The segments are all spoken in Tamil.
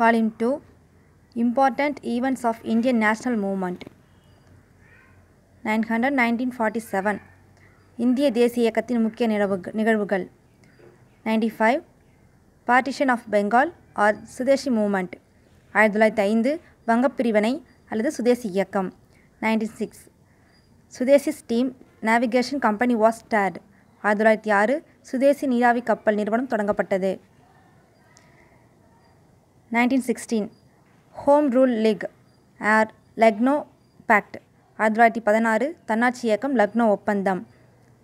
volume two important events of Indian national movement nine hundred nineteen forty seven இந்திய தேசிய இயக்கத்தின் முக்கிய நிகழ்வு நிகழ்வுகள் ninety five partition of Bengal or Swadeshi movement ஆயிரத்தி தொள்ளாயிரத்தி ஐந்து வங்கப்பிரிவினை அல்லது சுதேசி இயக்கம் nineteen six Swadeshi steam navigation company was dated ஆயிரத்தி தொள்ளாயிரத்தி ஆறு சுதேசி நீராவி கப்பல் நிறுவனம் தொடங்கப்பட்டது nineteen sixteen home rule league or Lucknow pact ஆயிரத்தி தொள்ளாயிரத்தி பதினாறு தன்னாட்சி இயக்கம் லக்னோ ஒப்பந்தம்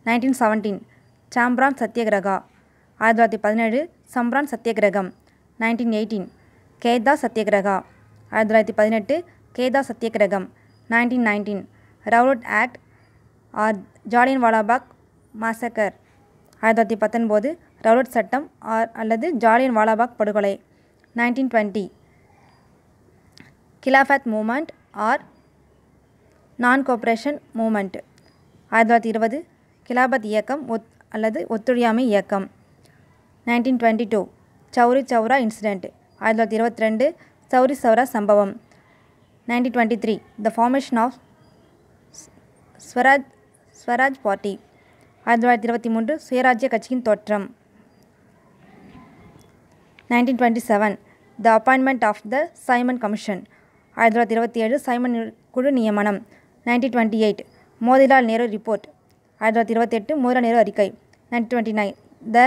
நைன்டீன் செவன்டீன் சாம்பிரான் சத்யகிரகா ஆயிரத்தி தொள்ளாயிரத்தி பதினேழு சம்ப்ரான் சத்யகிரகம் நைன்டீன் எயிட்டீன் கேதா சத்யகிரகா ஆயிரத்தி தொள்ளாயிரத்தி பதினெட்டு கேதா சத்யகிரகம் nineteen nineteen Rowlatt Act or Jallian Walabagh massacre ஆயிரத்தி தொள்ளாயிரத்தி பத்தொன்பது ரவுலட் சட்டம் ஆர் அல்லது ஜாலியன் வாலாபாக் படுகொலை 1920 Khilafat movement or non cooperation movement ஆயிரத்தி தொள்ளாயிரத்தி இருபது கிலாபத் இயக்கம் ஒத் அல்லது ஒத்துழையாமை இயக்கம் nineteen twenty two Chauri Chaura incident ஆயிரத்தி தொள்ளாயிரத்தி இருபத்தி ரெண்டு சௌரி சௌரா சம்பவம் nineteen twenty three the formation of Swaraj Swaraj party ஆயிரத்தி தொள்ளாயிரத்தி இருபத்தி மூன்று சுயராஜ்ய கட்சியின் தோற்றம் nineteen twenty seven the appointment of the Simon commission ஆயிரத்தி தொள்ளாயிரத்தி இருபத்தி ஏழு சைமன் குழு நியமனம் nineteen twenty eight Motilal Nehru report ஆயிரத்தி தொள்ளாயிரத்தி இருபத்தெட்டு மோதிலால் நேரு அறிக்கை நைன்டீன் டுவெண்ட்டி நைன் த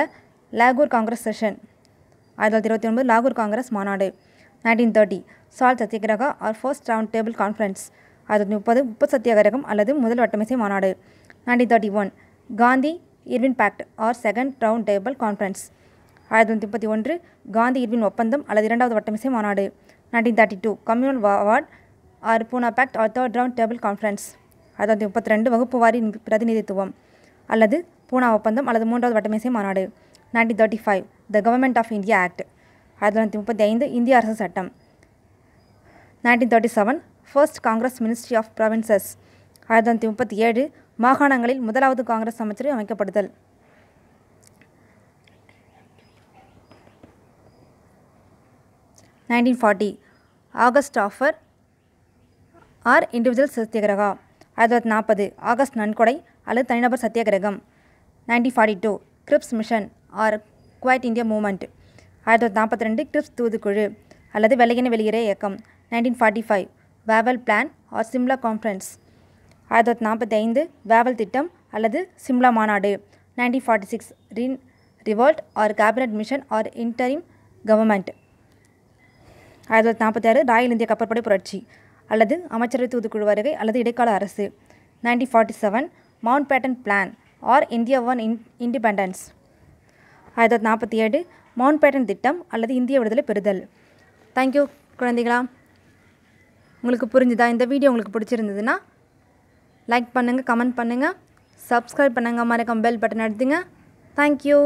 லாகூர் காங்கிரஸ் செஷன் ஆயிரத்தி தொள்ளாயிரத்தி இருபத்தி ஒன்பது லாகூர் காங்கிரஸ் மாநாடு nineteen thirty salt Satyagraha or first round table conference ஆயிரத்தி முப்பது உப்பு சத்தியாகிரகம் அல்லது முதல் வட்டமைசை மாநாடு nineteen thirty one Gandhi Irwin pact or second round table conference ஆயிரத்தி தொள்ளாயிரத்தி முப்பத்தி ஒன்று காந்தி இர்வின் ஒப்பந்தம் அல்லது இரண்டாவது வட்டமிசை மாநாடு nineteen thirty two communal award or Poona pact or third round table conference ஆயிரத்தி தொள்ளாயிரத்தி முப்பத்தி ரெண்டு வகுப்பு வாரி பிரதிநிதித்துவம் அல்லது பூனா ஒப்பந்தம் அல்லது மூன்றாவது வட்டமிசை மாநாடு nineteen thirty five the government of India act ஆயிரத்தி தொள்ளாயிரத்தி முப்பத்தி ஐந்து இந்திய அரசு சட்டம் nineteen thirty seven first Congress ministry of provinces ஆயிரத்தி தொள்ளாயிரத்தி முப்பத்தி ஏழு மாகாணங்களில் முதலாவது காங்கிரஸ் அமைச்சரை அமைக்கப்படுதல் nineteen forty August offer or individual Satyagraha ஆயிரத்தி தொள்ளாயிரத்தி நாற்பது ஆகஸ்ட் நன்கொடை அல்லது தனிநபர் சத்தியாகிரகம் nineteen forty two Cripps mission or quit India movement ஆயிரத்தி தொள்ளாயிரத்தி நாற்பத்தி ரெண்டு கிரிப்ஸ் தூதுக்குழு அல்லது வெள்ளையன வெளியேற இயக்கம் nineteen forty five Wavell plan or Simla conference ஆயிரத்தி தொள்ளாயிரத்தி நாற்பத்தி ஐந்து வேவல் திட்டம் அல்லது சிம்லா மாநாடு nineteen forty six RIN revolt or cabinet mission or interim government ஆயிரத்தி தொள்ளாயிரத்தி ஆறு ராயல் இந்திய கப்பற்படை புரட்சி அல்லது அமைச்சரவை தூதுக்குழு வருகை அல்லது இடைக்கால அரசு nineteen forty seven Mountbatten plan or India won in independence ஆயிரத்தி தொள்ளாயிரத்தி நாற்பத்தி ஏழு மவுண்ட் பேட்டன் திட்டம் அல்லது இந்திய விடுதலை பெறுதல் தேங்க்யூ குழந்தைகளா உங்களுக்கு புரிஞ்சுதா இந்த வீடியோ உங்களுக்கு பிடிச்சிருந்ததுன்னா லைக் பண்ணுங்கள் கமெண்ட் பண்ணுங்கள் சப்ஸ்கிரைப் பண்ணுங்கள் மறக்காமல் பெல் பட்டன் எடுத்துங்க தேங்க்யூ